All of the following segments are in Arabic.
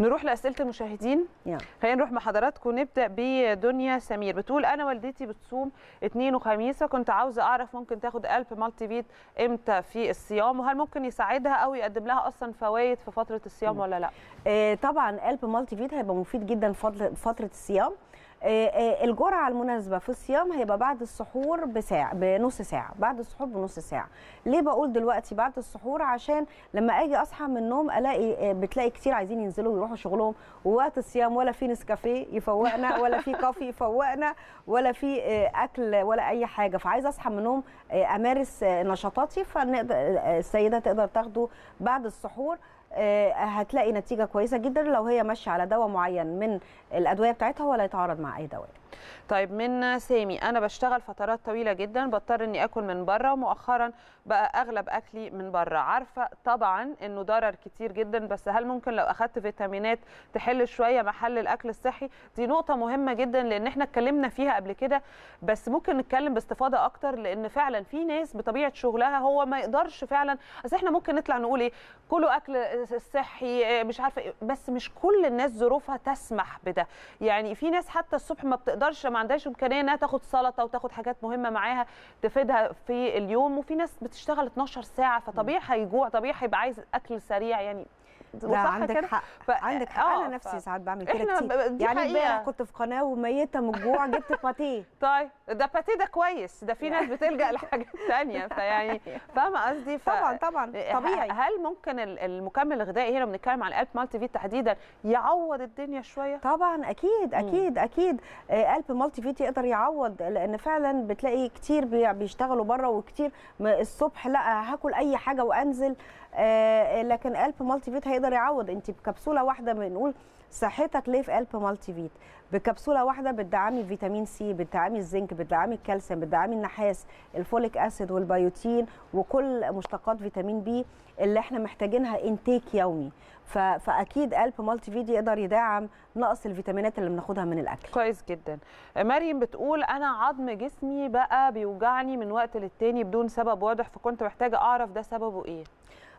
نروح لاسئله المشاهدين خلينا نروح مع حضراتكم نبدا بدنيا سمير بتقول انا والدتي بتصوم اثنين وخميس كنت عاوزه اعرف ممكن تاخد الف مالتي فيت امتى في الصيام وهل ممكن يساعدها او يقدم لها اصلا فوائد في فتره الصيام ولا لا آه طبعا الف مالتي فيت هيبقى مفيد جدا في فتره الصيام آه، آه، الجرعه المناسبه في الصيام هيبقى بعد السحور بساعه بنص ساعه بعد السحور بنص ساعه ليه بقول دلوقتي بعد السحور عشان لما اجي اصحى من النوم الاقي آه، بتلاقي كتير عايزين ينزلوا يروحوا شغلهم ووقت الصيام ولا في نسكافيه يفوقنا ولا في كافي يفوقنا ولا في اكل ولا اي حاجه فعايزه اصحى من النوم امارس نشاطاتي فالسيده تقدر تاخده بعد السحور آه، هتلاقي نتيجه كويسه جدا لو هي ماشيه على دواء معين من الادويه بتاعتها ولا يتعارض مع اي دواء طيب من سامي انا بشتغل فترات طويله جدا بضطر اني اكل من بره ومؤخرا بقى اغلب اكلي من بره عارفه طبعا انه ضرر كتير جدا بس هل ممكن لو اخذت فيتامينات تحل شويه محل الاكل الصحي دي نقطه مهمه جدا لان احنا اتكلمنا فيها قبل كده بس ممكن نتكلم باستفاضه اكتر لان فعلا في ناس بطبيعه شغلها هو ما يقدرش فعلا اصل احنا ممكن نطلع نقول ايه كله اكل صحي مش عارفه إيه، بس مش كل الناس ظروفها تسمح بده يعني في ناس حتى الصبح ما بتقدرش تقدرش ما عندهاش امكانيه انها تاخد سلطه وتاخد حاجات مهمه معاها تفيدها في اليوم وفي ناس بتشتغل 12 ساعه فطبيعي هيجوع طبيعي هيبقى عايز اكل سريع يعني وصح عندك كده حق ف... عندك حق آه انا نفسي ساعات بعمل كده كتير يعني امبارح كنت في قناه وميته من الجوع جبت باتيه طيب ده باتيه ده كويس ده في ناس بتلجا لحاجات ثانيه فيعني أيوه. فاهمه قصدي ف... طبعا طبعا طبيعي هل ممكن المكمل الغذائي هنا بنتكلم على الالب مالتي فيت تحديدا يعوض الدنيا شويه طبعا اكيد اكيد اكيد الالب مالتي فيت يقدر يعوض لان فعلا بتلاقي كتير بيشتغلوا بره وكتير الصبح لا هاكل اي حاجه وانزل آه، لكن الالب مالتي فيت هيقدر يقدر يعوض انت بكبسوله واحده بنقول صحتك ليه في قلب مالتي فيت بكبسوله واحده بتدعمي فيتامين سي بتدعمي الزنك بتدعمي الكالسيوم بتدعمي النحاس الفوليك اسيد والبيوتين وكل مشتقات فيتامين بي اللي احنا محتاجينها انتيك يومي فاكيد قلب مالتي فيت يقدر يدعم نقص الفيتامينات اللي بناخدها من الاكل كويس جدا مريم بتقول انا عظم جسمي بقى بيوجعني من وقت للتاني بدون سبب واضح فكنت محتاجه اعرف ده سببه ايه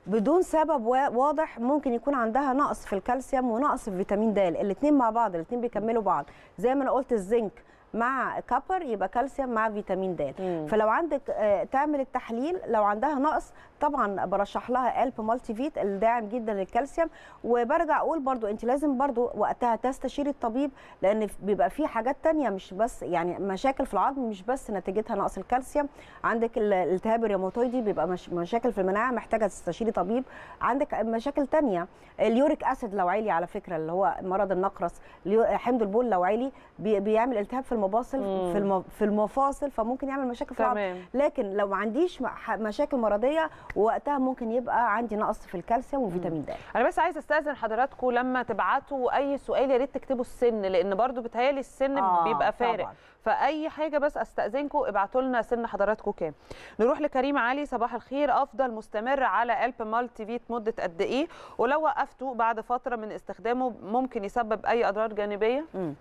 بدون سبب واضح ممكن يكون عندها نقص في الكالسيوم ونقص في فيتامين د الاثنين مع بعض الاثنين بيكملوا بعض زي ما انا قلت الزنك مع كابر يبقى كالسيوم مع فيتامين د فلو عندك آه، تعمل التحليل لو عندها نقص طبعا برشح لها الب مالتي فيت الداعم جدا للكالسيوم وبرجع اقول برضو انت لازم برضو وقتها تستشيري الطبيب لان بيبقى في حاجات تانية مش بس يعني مشاكل في العظم مش بس نتيجتها نقص الكالسيوم عندك الالتهاب الروماتويدي بيبقى مش مشاكل في المناعه محتاجه تستشيري طبيب عندك مشاكل تانية اليوريك اسيد لو عالي على فكره اللي هو مرض النقرس حمض البول لو عالي بيعمل التهاب في الموضوع. المباصل في الم... في المفاصل فممكن يعمل مشاكل في العظم لكن لو ما عنديش مشاكل مرضيه وقتها ممكن يبقى عندي نقص في الكالسيوم وفيتامين د انا بس عايزه استاذن حضراتكم لما تبعتوا اي سؤال يا ريت تكتبوا السن لان برضو بتهيالي السن آه بيبقى فارق طبعا. فاي حاجه بس استاذنكم ابعتوا لنا سن حضراتكم كام نروح لكريم علي صباح الخير افضل مستمر على الب مالتي فيت مده قد ايه ولو وقفته بعد فتره من استخدامه ممكن يسبب اي اضرار جانبيه مم.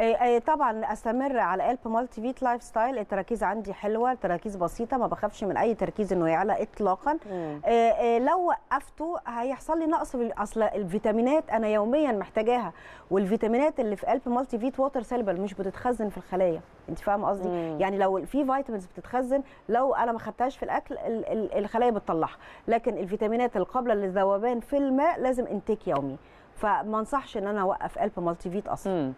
إيه، إيه، طبعا استمر على قلب مالتي فيت لايف ستايل التراكيز عندي حلوه تراكيز بسيطه ما بخافش من اي تركيز انه يعلى اطلاقا إيه، لو وقفته هيحصل لي نقص في اصل الفيتامينات انا يوميا محتاجاها والفيتامينات اللي في قلب مالتي فيت ووتر سيلبل مش بتتخزن في الخلايا انت فاهمه قصدي يعني لو في فيتامينز بتتخزن لو انا ما خدتهاش في الاكل الخلايا بتطلعها لكن الفيتامينات القابله للذوبان في الماء لازم انتك يومي فما انصحش ان انا اوقف قلب مالتي فيت اصلا